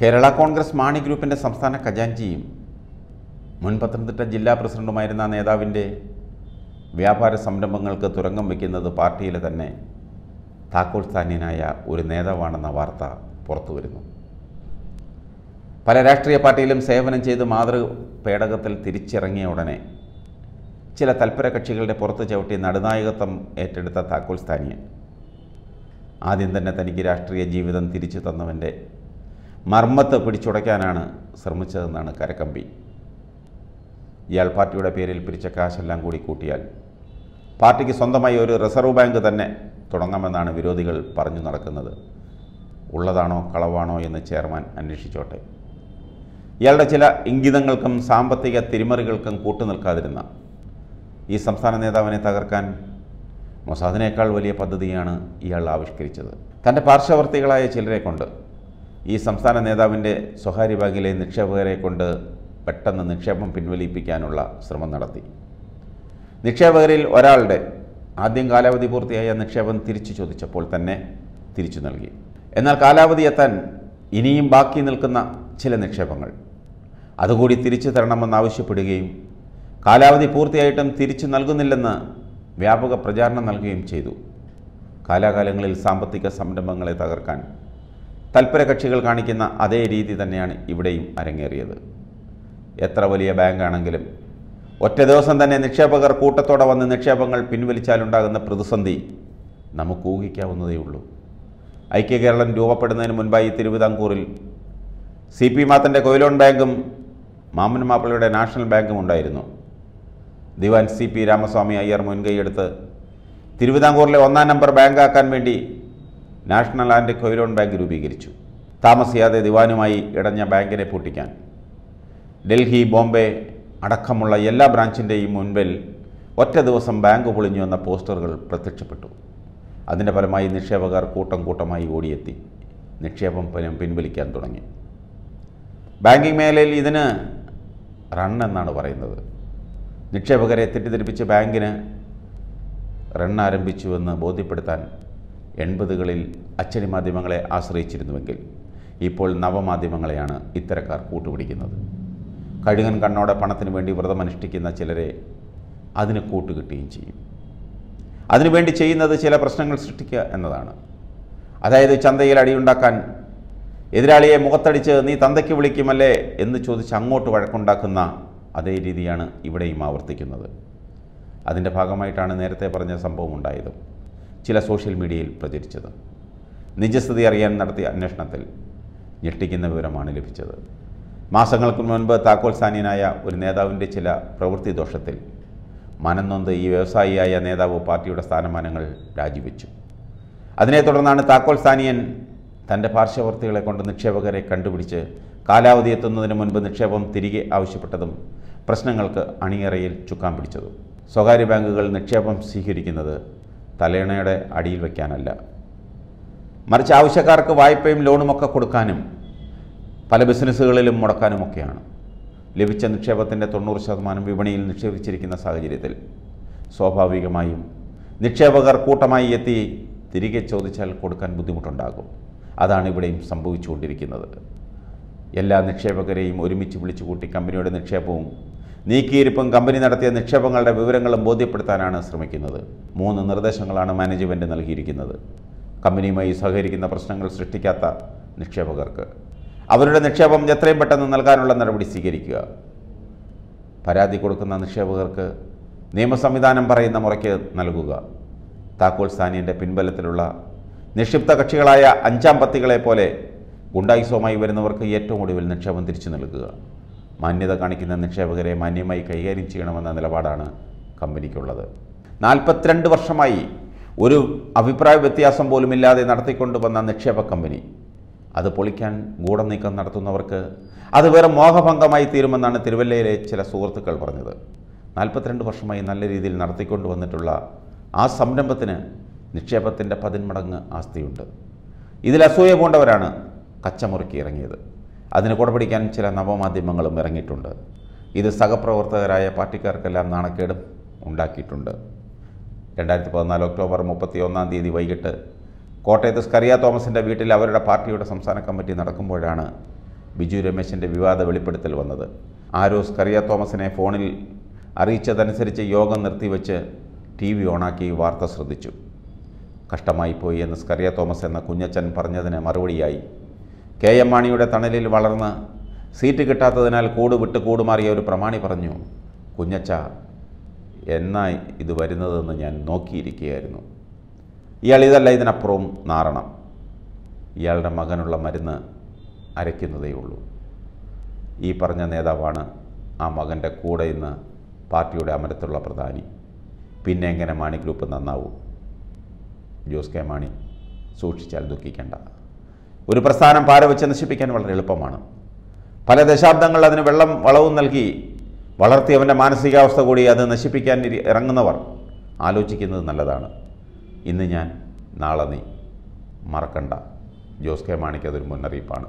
കേരള കോൺഗ്രസ് മാണി ഗ്രൂപ്പിൻ്റെ സംസ്ഥാന ഖജാൻജിയും മുൻ പത്തനംതിട്ട ജില്ലാ പ്രസിഡന്റുമായിരുന്ന നേതാവിൻ്റെ വ്യാപാര സംരംഭങ്ങൾക്ക് തുറങ്ങം വയ്ക്കുന്നത് പാർട്ടിയിലെ തന്നെ താക്കോൽ സ്ഥാനീയനായ ഒരു നേതാവാണെന്ന വാർത്ത പുറത്തു വരുന്നു പല രാഷ്ട്രീയ പാർട്ടിയിലും സേവനം ചെയ്ത് മാതൃ പേടകത്തിൽ തിരിച്ചിറങ്ങിയ ഉടനെ ചില തൽപര കക്ഷികളുടെ പുറത്ത് ചവിട്ടി നടുനായകത്വം ഏറ്റെടുത്ത താക്കോൽ സ്ഥാനിയൻ ആദ്യം തന്നെ തനിക്ക് രാഷ്ട്രീയ ജീവിതം തിരിച്ചു തന്നവൻ്റെ മർമ്മത്ത് പിടിച്ചുടയ്ക്കാനാണ് ശ്രമിച്ചതെന്നാണ് കരക്കമ്പി ഇയാൾ പാർട്ടിയുടെ പേരിൽ പിരിച്ച കാശെല്ലാം കൂടി കൂട്ടിയാൽ പാർട്ടിക്ക് സ്വന്തമായി ഒരു റിസർവ് ബാങ്ക് തന്നെ തുടങ്ങാമെന്നാണ് വിരോധികൾ പറഞ്ഞു നടക്കുന്നത് ഉള്ളതാണോ കളവാണോ എന്ന് ചെയർമാൻ അന്വേഷിച്ചോട്ടെ ഇയാളുടെ ചില ഇംഗിതങ്ങൾക്കും സാമ്പത്തിക തിരിമറികൾക്കും കൂട്ടുനിൽക്കാതിരുന്ന ഈ സംസ്ഥാന നേതാവിനെ തകർക്കാൻ മൊസാദിനേക്കാൾ വലിയ പദ്ധതിയാണ് ഇയാൾ ആവിഷ്കരിച്ചത് തൻ്റെ പാർശ്വവർത്തികളായ ചിലരെ കൊണ്ട് ഈ സംസ്ഥാന നേതാവിൻ്റെ സ്വകാര്യ ബാങ്കിലെ നിക്ഷേപകരെ കൊണ്ട് പെട്ടെന്ന് നിക്ഷേപം പിൻവലിപ്പിക്കാനുള്ള ശ്രമം നടത്തി നിക്ഷേപകരിൽ ഒരാളുടെ ആദ്യം കാലാവധി പൂർത്തിയായ നിക്ഷേപം തിരിച്ചു ചോദിച്ചപ്പോൾ തന്നെ തിരിച്ചു നൽകി എന്നാൽ കാലാവധി എത്താൻ ഇനിയും ബാക്കി നിൽക്കുന്ന ചില നിക്ഷേപങ്ങൾ അതുകൂടി തിരിച്ചു തരണമെന്നാവശ്യപ്പെടുകയും കാലാവധി പൂർത്തിയായിട്ടും തിരിച്ചു നൽകുന്നില്ലെന്ന് വ്യാപക പ്രചാരണം നൽകുകയും ചെയ്തു കാലാകാലങ്ങളിൽ സാമ്പത്തിക സംരംഭങ്ങളെ തകർക്കാൻ തൽപര കക്ഷികൾ കാണിക്കുന്ന അതേ രീതി തന്നെയാണ് ഇവിടെയും അരങ്ങേറിയത് എത്ര വലിയ ബാങ്കാണെങ്കിലും ഒറ്റ ദിവസം തന്നെ നിക്ഷേപകർ കൂട്ടത്തോടെ വന്ന് നിക്ഷേപങ്ങൾ പിൻവലിച്ചാലുണ്ടാകുന്ന പ്രതിസന്ധി നമുക്ക് ഊഹിക്കാവുന്നതേ ഉള്ളൂ ഐക്യകേരളം രൂപപ്പെടുന്നതിന് മുൻപായി തിരുവിതാംകൂറിൽ സി പി മാത്തൻ്റെ കൊയിലോൺ ബാങ്കും മാമൻ മാപ്പിളയുടെ നാഷണൽ ബാങ്കും ഉണ്ടായിരുന്നു ദിവാൻ സി പി രാമസ്വാമി അയ്യർ മുൻകൈയെടുത്ത് തിരുവിതാംകൂറിലെ ഒന്നാം നമ്പർ ബാങ്കാക്കാൻ വേണ്ടി നാഷണൽ ആൻഡ് കൊയ്ലോൺ ബാങ്ക് രൂപീകരിച്ചു താമസിയാതെ ദിവാനുമായി ഇടഞ്ഞ ബാങ്കിനെ പൂട്ടിക്കാൻ ഡൽഹി ബോംബെ അടക്കമുള്ള എല്ലാ ബ്രാഞ്ചിൻ്റെയും മുൻപിൽ ഒറ്റ ദിവസം ബാങ്ക് പൊളിഞ്ഞു എന്ന പോസ്റ്ററുകൾ പ്രത്യക്ഷപ്പെട്ടു അതിൻ്റെ ഫലമായി നിക്ഷേപകർ കൂട്ടം കൂട്ടമായി ഓടിയെത്തി നിക്ഷേപം പിൻവലിക്കാൻ തുടങ്ങി ബാങ്കിംഗ് മേഖലയിൽ ഇതിന് റൺ എന്നാണ് പറയുന്നത് നിക്ഷേപകരെ തെറ്റിദ്ധരിപ്പിച്ച് ബാങ്കിന് റൺ ആരംഭിച്ചുവെന്ന് ബോധ്യപ്പെടുത്താൻ എൺപതുകളിൽ അച്ചടി മാധ്യമങ്ങളെ ആശ്രയിച്ചിരുന്നുവെങ്കിൽ ഇപ്പോൾ നവമാധ്യമങ്ങളെയാണ് ഇത്തരക്കാർ കൂട്ടുപിടിക്കുന്നത് കഴുകൻ കണ്ണോടെ പണത്തിന് വേണ്ടി വ്രതമനുഷ്ഠിക്കുന്ന ചിലരെ അതിന് കൂട്ടുകിട്ടുകയും ചെയ്യും അതിനുവേണ്ടി ചെയ്യുന്നത് ചില പ്രശ്നങ്ങൾ സൃഷ്ടിക്കുക എന്നതാണ് അതായത് ചന്തയിൽ അടിയുണ്ടാക്കാൻ എതിരാളിയെ മുഖത്തടിച്ച് നീ തന്തയ്ക്ക് വിളിക്കുമല്ലേ എന്ന് ചോദിച്ച് അങ്ങോട്ട് വഴക്കുണ്ടാക്കുന്ന അതേ രീതിയാണ് ഇവിടെയും ആവർത്തിക്കുന്നത് അതിൻ്റെ ഭാഗമായിട്ടാണ് നേരത്തെ പറഞ്ഞ സംഭവം ഉണ്ടായതും ചില സോഷ്യൽ മീഡിയയിൽ പ്രചരിച്ചത് നിജസ്ഥിതി അറിയാൻ നടത്തിയ അന്വേഷണത്തിൽ ഞെട്ടിക്കുന്ന വിവരമാണ് ലഭിച്ചത് മാസങ്ങൾക്ക് മുൻപ് താക്കോൽ സാനിയനായ ഒരു നേതാവിൻ്റെ ചില പ്രവൃത്തി ദോഷത്തിൽ മനംനൊന്ത് ഈ വ്യവസായിയായ നേതാവ് പാർട്ടിയുടെ സ്ഥാനമാനങ്ങൾ രാജിവെച്ചു അതിനെ തുടർന്നാണ് താക്കോൽ സാനിയൻ തൻ്റെ പാർശ്വവർത്തികളെ കൊണ്ട് നിക്ഷേപകരെ കണ്ടുപിടിച്ച് കാലാവധി എത്തുന്നതിന് മുൻപ് നിക്ഷേപം തിരികെ ആവശ്യപ്പെട്ടതും പ്രശ്നങ്ങൾക്ക് അണിയറയിൽ ചുക്കാൻ പിടിച്ചതും സ്വകാര്യ ബാങ്കുകൾ നിക്ഷേപം സ്വീകരിക്കുന്നത് തലയണയുടെ അടിയിൽ വയ്ക്കാനല്ല മറിച്ച് ആവശ്യക്കാർക്ക് വായ്പയും ലോണുമൊക്കെ കൊടുക്കാനും പല ബിസിനസ്സുകളിലും മുടക്കാനുമൊക്കെയാണ് ലഭിച്ച നിക്ഷേപത്തിൻ്റെ തൊണ്ണൂറ് ശതമാനം വിപണിയിൽ നിക്ഷേപിച്ചിരിക്കുന്ന സാഹചര്യത്തിൽ സ്വാഭാവികമായും നിക്ഷേപകർ കൂട്ടമായി എത്തി തിരികെ ചോദിച്ചാൽ കൊടുക്കാൻ ബുദ്ധിമുട്ടുണ്ടാകും അതാണ് ഇവിടെയും സംഭവിച്ചുകൊണ്ടിരിക്കുന്നത് എല്ലാ നിക്ഷേപകരെയും ഒരുമിച്ച് വിളിച്ചുകൂട്ടി കമ്പനിയുടെ നിക്ഷേപവും നീക്കിയിരിപ്പും കമ്പനി നടത്തിയ നിക്ഷേപങ്ങളുടെ വിവരങ്ങളും ബോധ്യപ്പെടുത്താനാണ് ശ്രമിക്കുന്നത് മൂന്ന് നിർദ്ദേശങ്ങളാണ് മാനേജ്മെൻറ്റ് നൽകിയിരിക്കുന്നത് കമ്പനിയുമായി സഹകരിക്കുന്ന പ്രശ്നങ്ങൾ സൃഷ്ടിക്കാത്ത നിക്ഷേപകർക്ക് അവരുടെ നിക്ഷേപം എത്രയും പെട്ടെന്ന് നൽകാനുള്ള നടപടി സ്വീകരിക്കുക പരാതി കൊടുക്കുന്ന നിക്ഷേപകർക്ക് നിയമസംവിധാനം പറയുന്ന മുറയ്ക്ക് നൽകുക താക്കോൽ സ്ഥാനിൻ്റെ പിൻബലത്തിലുള്ള നിക്ഷിപ്ത കക്ഷികളായ അഞ്ചാം പത്തികളെ പോലെ ഗുണ്ടായുസവുമായി വരുന്നവർക്ക് ഏറ്റവും ഒടുവിൽ നിക്ഷേപം തിരിച്ചു നൽകുക മാന്യത കാണിക്കുന്ന നിക്ഷേപകരെ മാന്യമായി കൈകാര്യം ചെയ്യണമെന്ന നിലപാടാണ് കമ്പനിക്കുള്ളത് നാൽപ്പത്തിരണ്ട് വർഷമായി ഒരു അഭിപ്രായ വ്യത്യാസം പോലുമില്ലാതെ നടത്തിക്കൊണ്ട് വന്ന നിക്ഷേപ കമ്പനി അത് പൊളിക്കാൻ ഗൂഢനീക്കം നടത്തുന്നവർക്ക് അത് വേറെ മോഹഭംഗമായി തീരുമെന്നാണ് തിരുവല്ലയിലെ ചില സുഹൃത്തുക്കൾ പറഞ്ഞത് നാൽപ്പത്തിരണ്ട് വർഷമായി നല്ല രീതിയിൽ നടത്തിക്കൊണ്ട് വന്നിട്ടുള്ള ആ സംരംഭത്തിന് നിക്ഷേപത്തിൻ്റെ പതിന്മടങ്ങ് ആസ്തിയുണ്ട് ഇതിൽ അസൂയ പോണ്ടവരാണ് കച്ചമുറുക്കി ഇറങ്ങിയത് അതിന് കുടപിടിക്കാൻ ചില നവമാധ്യമങ്ങളും ഇറങ്ങിയിട്ടുണ്ട് ഇത് സഹപ്രവർത്തകരായ പാർട്ടിക്കാർക്കെല്ലാം നാണക്കേടും ഉണ്ടാക്കിയിട്ടുണ്ട് രണ്ടായിരത്തി പതിനാല് ഒക്ടോബർ മുപ്പത്തി ഒന്നാം തീയതി വൈകിട്ട് കോട്ടയത്ത് സ്കറിയ തോമസിൻ്റെ വീട്ടിൽ അവരുടെ പാർട്ടിയുടെ സംസ്ഥാന കമ്മിറ്റി നടക്കുമ്പോഴാണ് ബിജു രമേശിൻ്റെ വിവാദ വെളിപ്പെടുത്തൽ വന്നത് ആരോ സ്കറിയ തോമസിനെ ഫോണിൽ അറിയിച്ചതനുസരിച്ച് യോഗം നിർത്തിവെച്ച് ടി വി ഓണാക്കി വാർത്ത ശ്രദ്ധിച്ചു കഷ്ടമായിപ്പോയി എന്ന് സ്കറിയ തോമസ് എന്ന കുഞ്ഞച്ചൻ പറഞ്ഞതിന് മറുപടിയായി കെ എം മാണിയുടെ തണലിൽ വളർന്ന് സീറ്റ് കിട്ടാത്തതിനാൽ കൂട് വിട്ട് കൂടുമാറിയ ഒരു പ്രമാണി പറഞ്ഞു കുഞ്ഞച്ച എന്നാ ഇത് വരുന്നതെന്ന് ഞാൻ നോക്കിയിരിക്കുകയായിരുന്നു ഇയാൾ ഇതല്ല ഇതിനപ്പുറവും നാറണം ഇയാളുടെ മകനുള്ള മരുന്ന് അരയ്ക്കുന്നതേ ഉള്ളൂ ഈ പറഞ്ഞ നേതാവാണ് ആ മകൻ്റെ കൂടെ ഇന്ന് പാർട്ടിയുടെ അമരത്തുള്ള പ്രധാനി പിന്നെ എങ്ങനെ മാണി ഗ്രൂപ്പ് നന്നാവും ജോസ് കെ മാണി സൂക്ഷിച്ചാൽ ദുഃഖിക്കേണ്ട ഒരു പ്രസ്ഥാനം വെച്ച് നശിപ്പിക്കാൻ വളരെ എളുപ്പമാണ് പല ദശാബ്ദങ്ങൾ അതിന് വെള്ളം വളവും നൽകി വളർത്തി അവൻ്റെ മാനസികാവസ്ഥ കൂടി അത് നശിപ്പിക്കാൻ ഇറങ്ങുന്നവർ ആലോചിക്കുന്നത് നല്ലതാണ് ഇന്ന് ഞാൻ നാളെ നീ മറക്കണ്ട ജോസ് കെ മാണിക്ക് അതൊരു മുന്നറിയിപ്പാണ്